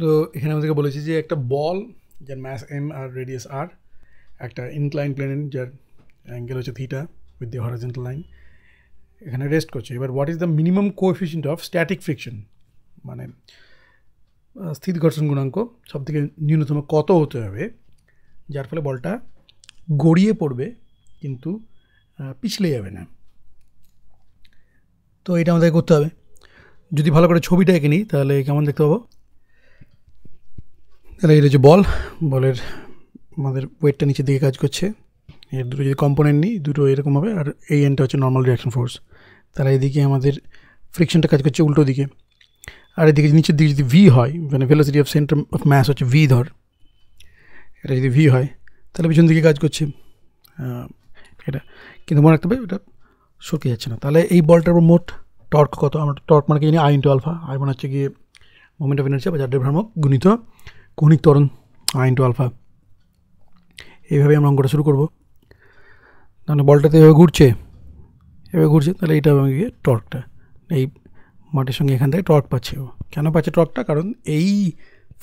তো এখানে আমাদের বলেছ যে একটা বল যার মাস m আর রেডিয়াস r একটা ইনক্লাইন প্লেনে যার অ্যাঙ্গেল হচ্ছে theta with the horizontal line এখানে রেস্ট করছে এবার what is the minimum coefficient of static friction মানে স্থিতি ঘর্ষণ গুণাঙ্ক কততে ন্যূনতম কত হতে হবে যার ফলে বলটা গড়িয়ে পড়বে কিন্তু পিছলে যাবে না তো এটা আমাদের করতে হবে যদি ভালো করে ছবিটা এঁকে নিই তাহলে যেমন দেখতে পাবো তাহলে এটা যে বল বলের আমাদের ওয়েটটা নিচের দিকে কাজ করছে এর দুটো যদি কম্পোনেন্ট নিই দুটো এরকম হবে আর এই এনটা হচ্ছে নর্মাল রিয়াকশন ফোর্স তাহলে এদিকে আমাদের ফ্রিকশনটা কাজ করছে উল্টো দিকে আর এদিকে নিচের দিকে যদি ভি হয় মানে velocity of centre of mass হচ্ছে ভি ধর এটা যদি ভি হয় তাহলে পিছন দিকে কাজ করছে এটা কিন্তু মনে রাখতে হবে এটা সরকে যাচ্ছে না তাহলে এই বলটার উপর মোট টর্ক কত আমরা টর্ক মানে কি জানি আই ইন্টু আলফা আই মানে হচ্ছে গিয়ে মোমেন্ট অফ এনার্জি বা যার ভ্রামক গুণিত কৌণিক তরণ আইন ইন্টু আলফা এইভাবে আমরা অঙ্কটা শুরু করব তাহলে বলটাতে এভাবে ঘুরছে এভাবে ঘুরছে তাহলে এটা আমি গিয়ে টর্কটা এই মাটির সঙ্গে এখান থেকে টর্ক পাচ্ছে ও কেন পাচ্ছে টর্কটা কারণ এই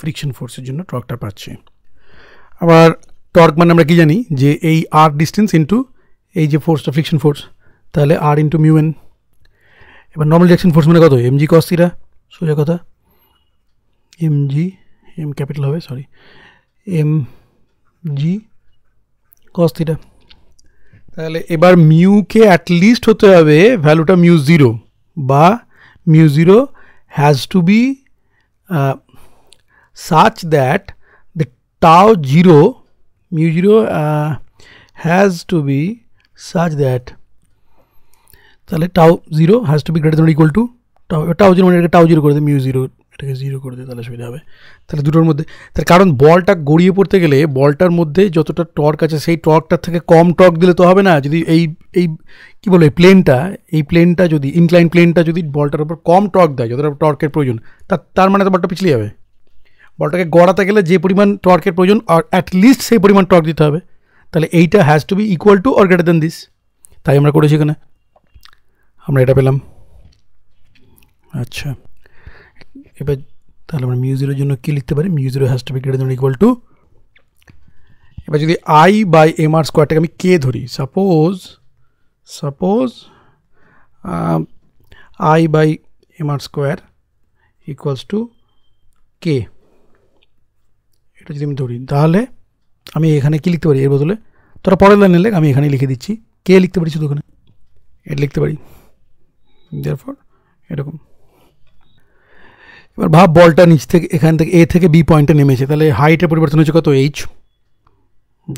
ফ্রিকশন ফোর্সের জন্য টর্কটা পাচ্ছে আবার টর্ক মানে আমরা কী জানি যে এই আর ডিস্টেন্স ইন্টু এই যে ফোর্সটা ফ্রিকশন ফোর্স তাহলে আর ইন্টু মিউএন এবার নর্মাল ডিরেকশন ফোর্স মানে কত এমজি কস্তিরা সোজা কথা এমজি এম ক্যাপিটাল হবে sorry m g cos theta তাহলে এবার মিউকে অ্যাটলিস্ট হতে হবে ভ্যালুটা মিউ জিরো বা mu zero has to be such that the tau zero mu zero has to be such that তাহলে tau zero has to be greater than equal to tau tau zero মানে টাও zero করে দেয় mu জিরোর একটাকে zero করে দিই তাহলে সুবিধা হবে তাহলে দুটোর মধ্যে তার কারণ বলটা গড়িয়ে পড়তে গেলে বলটার মধ্যে যতটা টর্ক আছে সেই টর্কটার থেকে কম টর্ক দিলে তো হবে না যদি এই এই কী বলো এই প্লেনটা এই প্লেনটা যদি ইনক্লাইন প্লেনটা যদি বলটার উপর কম টর্ক দেয় যতটা টর্কের প্রয়োজন তার তার মানে তো বলটা পিছলে যাবে বলটাকে গড়াতে গেলে যে পরিমাণ টর্কের প্রয়োজন আর অ্যাটলিস্ট সেই পরিমাণ টর্ক দিতে হবে তাহলে এইটা has to be equal to or greater than this তাই আমরা করেছি এখানে আমরা এটা পেলাম আচ্ছা এবা তাহলে আমরা m0 এর জন্য কি লিখতে পারি m0 has to be greater than equal to এবারে যদি i / mr2 কে আমি k ধরি सपোজ सपোজ i / mr2 = k এটা যদি আমি ধরি তাহলে আমি এখানে কি লিখতে পারি এর বদলে তোরা পরের লাইনে লেখ আমি এখানে লিখে দিচ্ছি k লিখতে পারি সুযোগে এটা লিখতে পারি देयरफॉर এটা রকম ভার ভল্টান নিচে এখান থেকে এ থেকে বি পয়েন্টে নেমেছে তাহলে হাইটের পরিবর্তন হচ্ছে কত h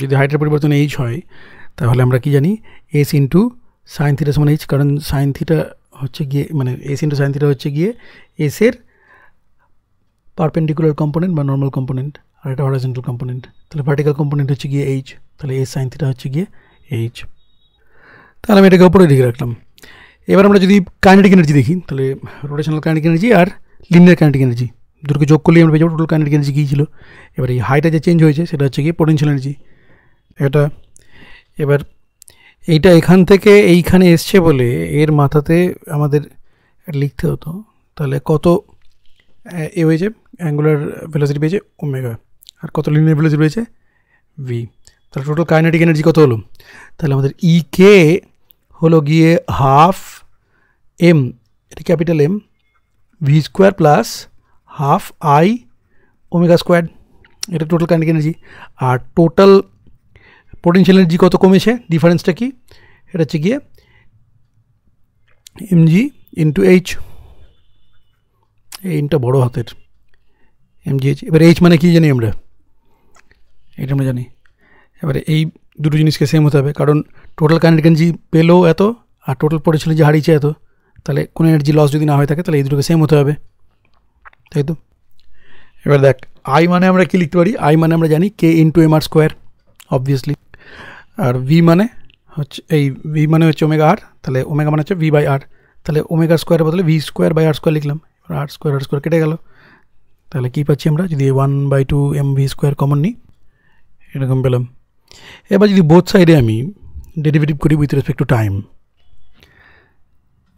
যদি হাইটের পরিবর্তন h হয় তাহলে আমরা কি জানি s ইনটু সাইন থিটা সমান h কারণ সাইন থিটা হচ্ছে গিয়ে মানে s ইনটু সাইন থিটা হচ্ছে গিয়ে a এর परपेंडिकुलर কম্পোনেন্ট বা নরমাল কম্পোনেন্ট আর এটা হরিজন্টাল কম্পোনেন্ট তাহলে ভার্টিক্যাল কম্পোনেন্ট হচ্ছে গিয়ে h তাহলে a সাইন থিটা হচ্ছে গিয়ে h তাহলে আমি এটাকে উপরে লিখে রাখলাম এবার আমরা যদি কাইনেটিক এনার্জি দেখি তাহলে রোটেশনাল কাইনেটিক এনার্জি আর লিনিয়ার কাইনেটিক এনার্জি দুটোকে যোগ করলেই আমরা পেয়ে যাবো টোটাল কাইনেটিক এনার্জি কী ছিল এবার এই হাইটা যে চেঞ্জ হয়েছে সেটা হচ্ছে গিয়ে পটেনশিয়াল এনার্জি এটা এবার এইটা এখান থেকে এইখানে এসছে বলে এর মাথাতে আমাদের লিখতে হতো তাহলে কত এ হয়েছে অ্যাঙ্গুলার ভেলোসিটি পেয়েছে ওমেগা আর কত লিনিয়ার ভেলোসিটি পেয়েছে ভি তাহলে টোটাল কাইনেটিক এনার্জি কত হলো তাহলে আমাদের ই e কে হলো গিয়ে হাফ এম এটা capital m v2 + 1/2 i omega square এটা টোটাল কাইনেটিক এনার্জি আর টোটাল পটেনশিয়াল এনার্জি কত কমেছে ডিফারেন্সটা কি এটা হচ্ছে গিয়ে mg * h এই ইনটা বড় হাতের mg আছে এবারে h মানে কি জানেন আমরা এটা আমরা জানি এবারে এই দুটো জিনিস kaise motabe কারণ টোটাল কাইনেটিক এনার্জি پہلو এত আর টোটাল পটেনশিয়াল এনার্জি হারিয়ে যায় তো তাহলে কোন এনার্জি লস যদি না হয় থাকে তাহলে এই দুটোকে সেম হতে হবে তাইতো এবারে দেখ i মানে আমরা কি লিখতে পারি i মানে আমরা জানি k * mr স্কয়ার obviously আর v মানে হচ্ছে এই v মানে হচ্ছে ওমেগা আর তাহলে ওমেগা মানে হচ্ছে v / r তাহলে ওমেগা স্কয়ার এর বদলে v স্কয়ার / r স্কয়ার লিখলাম এবার r স্কয়ার r স্কয়ার কেটে গেল তাহলে কি পাচ্ছি আমরা যদি 1 / 2 mv স্কয়ার কমন নি এরকম পেলাম এবারে যদি বোথ সাইডে আমি ডেরিভেটিভ করি উইথ রিस्पेक्ट टू টাইম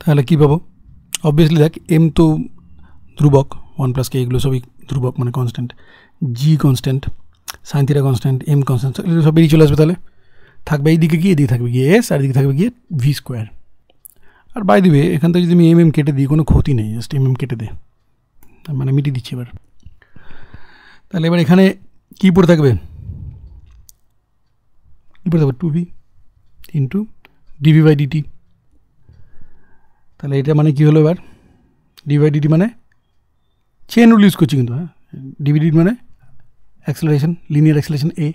হলে কি পাবো obviously like m2 ধ্রুবক 1 + k গুলো সবই ধ্রুবক মানে constant g constant sine theta constant m constant সবই ভার্চুয়াল আসবে তাহলে থাকবে এই দিকে গিয়ে দিকে থাকবে g আর এই দিকে থাকবে g v স্কয়ার আর বাই দ্য ওয়ে এখানটা যদি আমি mm কেটে দিই কোনো ক্ষতি নেই জাস্ট mm কেটে দে মানে মিটি দিচ্ছি এবার তাহলে এবার এখানে কি পড়ে থাকবে বড়টা হবে 2v ইনটু dv / dt তাহলে এটা মানে কি হলো এবার ডি বাই ডি মানে চেইন রুল ইউজ করতে কি না ডিভিডি মানে অ্যাক্সেলারেশন লিনিয়ার অ্যাক্সেলারেশন এ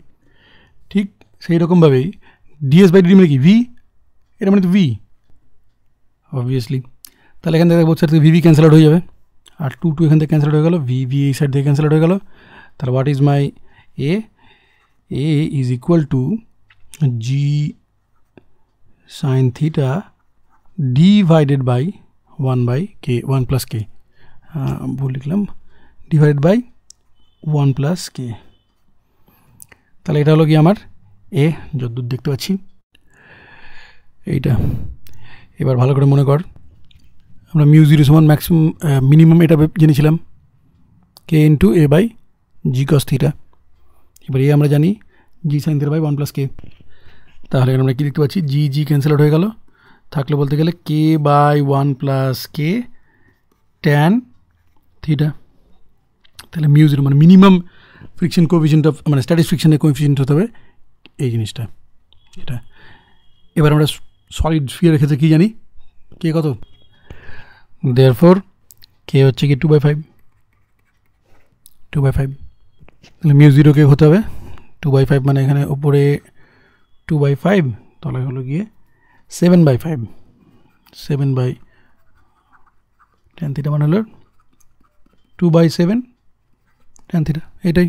ঠিক সেই রকম ভাবে ডিএস বাই ডি মানে কি ভি এর মানে ভি obviously তাহলে এখানে দেখব চেষ্টা করে ভি ভি ক্যান্সেলড হয়ে যাবে আর 2 2 এখানে ক্যান্সেলড হয়ে গেল ভি ভি এই সাইড থেকে ক্যান্সেলড হয়ে গেল তাহলে what is my a a is equal to g sine theta divided by one by k one plus k ভুল লিখলাম divided by one plus k তাহলে এটা হলো কি আমার এ যদ্দূর দেখতে পাচ্ছি এইটা এবার ভালো করে মনে কর আমরা মিউ জিরো সমান ম্যাক্সিমাম মিনিমাম এটা জেনেছিলাম k to a by g cos theta এবার এ আমরা জানি g sine by one plus k তাহলে আমরা কী দেখতে পাচ্ছি জি জি ক্যান্সেল আউট হয়ে গেল такলে बोलते গেলে k / 1 + k tan θ তাহলে μ0 মানে মিনিমাম फ्रिक्शन কোএফিসিয়েন্ট অফ মানে স্ট্যাটিক ফ্রिक्शन এর কোএফিসিয়েন্ট হবে এই জিনিসটা এটা এবার আমরা সলিড স্ফিয়ার এর ক্ষেত্রে কি জানি k কত देयरफॉर k হচ্ছে কি 2 / 5 2 / 5 তাহলে μ0 কে কত হবে 2 / 5 মানে এখানে উপরে 2 / 5 তাহলে হলো গিয়ে seven by five seven by ten theta মানে হলো two by seven ten theta এটাই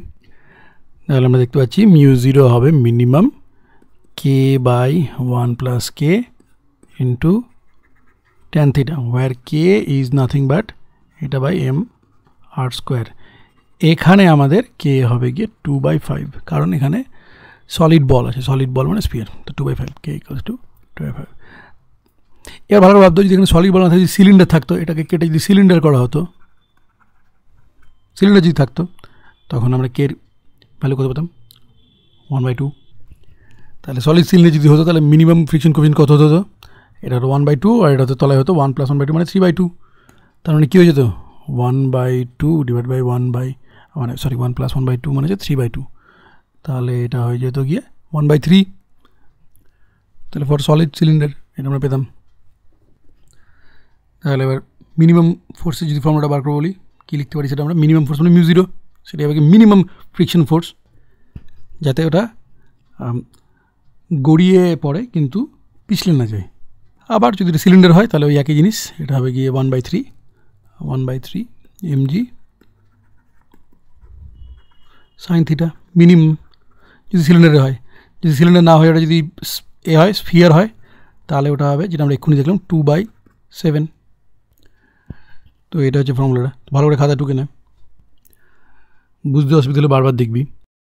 তাহলে আমরা দেখতে পাচ্ছি মিউ জিরো হবে minimum K by one plus K into ten theta where K is nothing but এটা বাই এম আর স্কোয়ার এখানে আমাদের কে হবে গিয়ে টু বাই ফাইভ কারণ এখানে সলিড বল আছে সলিড বল মানে স্পিয়ার তো two by five K equals two এবার ভালো ভাবতো যদি এখানে সলিড বলা থাকে যদি সিলিন্ডার থাকতো এটাকে কেটে যদি সিলিন্ডার করা হতো সিলিন্ডার যদি থাকতো তখন আমরা কের ভ্যালু কত পেতাম ওয়ান বাই টু তাহলে সলিড সিলিন্ডার যদি হতো তাহলে মিনিমাম ফ্রিকশন কোভিন কত হতো এটা হতো ওয়ান বাই টু আর এটা হতো তলায় হতো one plus one by two মানে থ্রি বাই টু তার মানে কী হয়ে যেত one by two divide by one by মানে sorry one plus one by two মানে হচ্ছে থ্রি বাই টু তাহলে এটা হয়ে যেত গিয়ে ওয়ান বাই থ্রি তাহলে ফর সলিড সিলিন্ডার এটা আমরা পেতাম তাহলে এবার মিনিমাম ফোর্সে যদি ফর্মুলাটা বার করে বলি কী লিখতে পারি সেটা আমরা মিনিমাম ফোর্স মানে মিউ জিরো সেটা হবে মিনিমাম ফ্রিকশন ফোর্স যাতে ওটা গড়িয়ে পড়ে কিন্তু পিছলে না যায় আবার যদি এটা সিলিন্ডার হয় তাহলে ওই একই জিনিস এটা হবে গিয়ে one by three one by three MG sine theta minimum যদি সিলিন্ডারে হয় যদি সিলিন্ডার না হয় ওটা যদি এই আর স্ফিয়ার হয় তালে উটা হবে যেটা আমরা এক্ষুনি দেখলাম 2/7 তো এটা আছে ফর্মুলা ভালো করে খাতায় টুকে নে বুঝ দি हॉस्पिटलে বারবার দেখবি